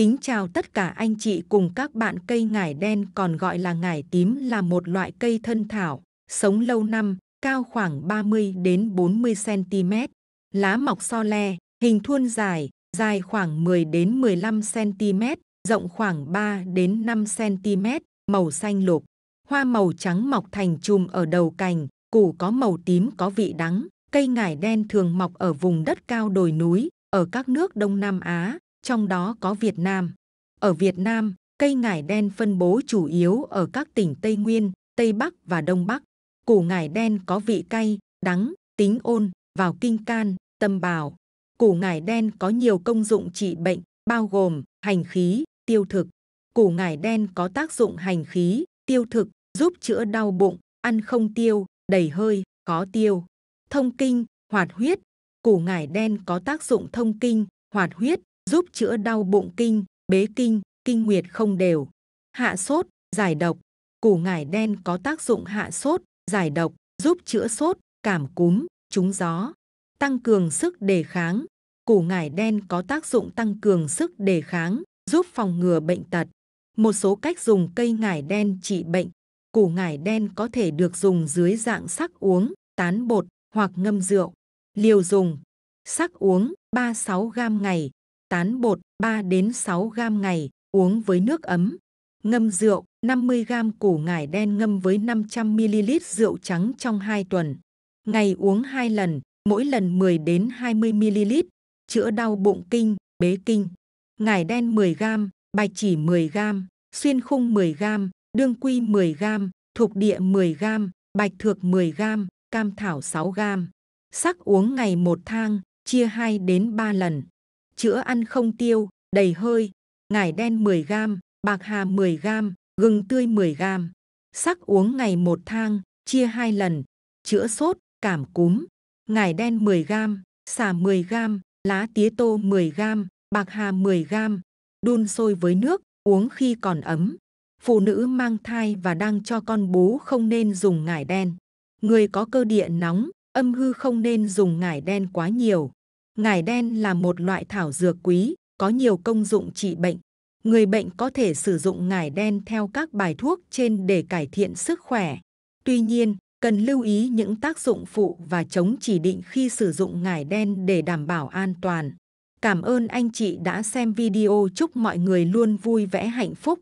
Kính chào tất cả anh chị cùng các bạn cây ngải đen còn gọi là ngải tím là một loại cây thân thảo, sống lâu năm, cao khoảng 30 đến 40 cm, lá mọc so le, hình thuôn dài, dài khoảng 10 đến 15 cm, rộng khoảng 3 đến 5 cm, màu xanh lục. Hoa màu trắng mọc thành chùm ở đầu cành, củ có màu tím có vị đắng. Cây ngải đen thường mọc ở vùng đất cao đồi núi, ở các nước Đông Nam Á, trong đó có Việt Nam. Ở Việt Nam, cây ngải đen phân bố chủ yếu ở các tỉnh Tây Nguyên, Tây Bắc và Đông Bắc. Củ ngải đen có vị cay, đắng, tính ôn, vào kinh can, tâm bào. Củ ngải đen có nhiều công dụng trị bệnh, bao gồm hành khí, tiêu thực. Củ ngải đen có tác dụng hành khí, tiêu thực, giúp chữa đau bụng, ăn không tiêu, đầy hơi, khó tiêu. Thông kinh, hoạt huyết. Củ ngải đen có tác dụng thông kinh, hoạt huyết, giúp chữa đau bụng kinh, bế kinh, kinh nguyệt không đều, hạ sốt, giải độc. Củ ngải đen có tác dụng hạ sốt, giải độc, giúp chữa sốt, cảm cúm, trúng gió, tăng cường sức đề kháng. Củ ngải đen có tác dụng tăng cường sức đề kháng, giúp phòng ngừa bệnh tật. Một số cách dùng cây ngải đen trị bệnh. Củ ngải đen có thể được dùng dưới dạng sắc uống, tán bột hoặc ngâm rượu. Liều dùng: sắc uống 36 g ngày, tán bột 3 đến 6 gam ngày, uống với nước ấm. Ngâm rượu 50 gam củ ngải đen ngâm với 500 ml rượu trắng trong 2 tuần. Ngày uống 2 lần, mỗi lần 10 đến 20 ml, chữa đau bụng kinh, bế kinh. Ngải đen 10 gam, bài chỉ 10 gam, xuyên khung 10 gam, đương quy 10 gam, thục địa 10 gam, bạch thược 10 gam, cam thảo 6 gam. Sắc uống ngày một thang, chia 2 đến 3 lần chữa ăn không tiêu, đầy hơi, ngải đen 10 gram, bạc hà 10 gram, gừng tươi 10 gram. Sắc uống ngày một thang, chia hai lần, chữa sốt, cảm cúm. Ngải đen 10 gram, xả 10 gram, lá tía tô 10 gram, bạc hà 10 gram. Đun sôi với nước, uống khi còn ấm. Phụ nữ mang thai và đang cho con bú không nên dùng ngải đen. Người có cơ địa nóng, âm hư không nên dùng ngải đen quá nhiều. Ngải đen là một loại thảo dược quý, có nhiều công dụng trị bệnh. Người bệnh có thể sử dụng ngải đen theo các bài thuốc trên để cải thiện sức khỏe. Tuy nhiên, cần lưu ý những tác dụng phụ và chống chỉ định khi sử dụng ngải đen để đảm bảo an toàn. Cảm ơn anh chị đã xem video. Chúc mọi người luôn vui vẻ hạnh phúc.